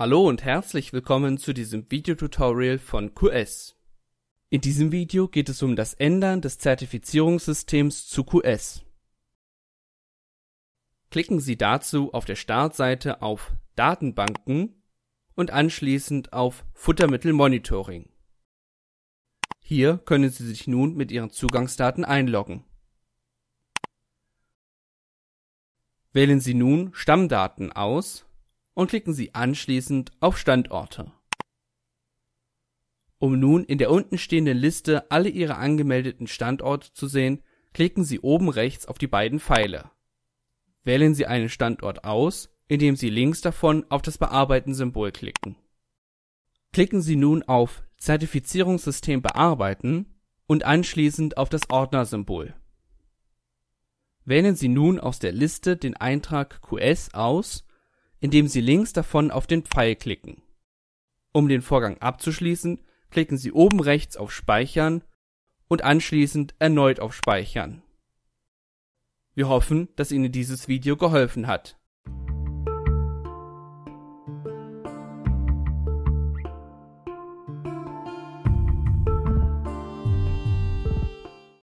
Hallo und herzlich willkommen zu diesem Videotutorial von QS. In diesem Video geht es um das Ändern des Zertifizierungssystems zu QS. Klicken Sie dazu auf der Startseite auf Datenbanken und anschließend auf Futtermittelmonitoring. Hier können Sie sich nun mit Ihren Zugangsdaten einloggen. Wählen Sie nun Stammdaten aus und klicken Sie anschließend auf Standorte. Um nun in der untenstehenden Liste alle Ihre angemeldeten Standorte zu sehen, klicken Sie oben rechts auf die beiden Pfeile. Wählen Sie einen Standort aus, indem Sie links davon auf das Bearbeiten-Symbol klicken. Klicken Sie nun auf Zertifizierungssystem bearbeiten und anschließend auf das Ordnersymbol. Wählen Sie nun aus der Liste den Eintrag QS aus indem Sie links davon auf den Pfeil klicken. Um den Vorgang abzuschließen, klicken Sie oben rechts auf Speichern und anschließend erneut auf Speichern. Wir hoffen, dass Ihnen dieses Video geholfen hat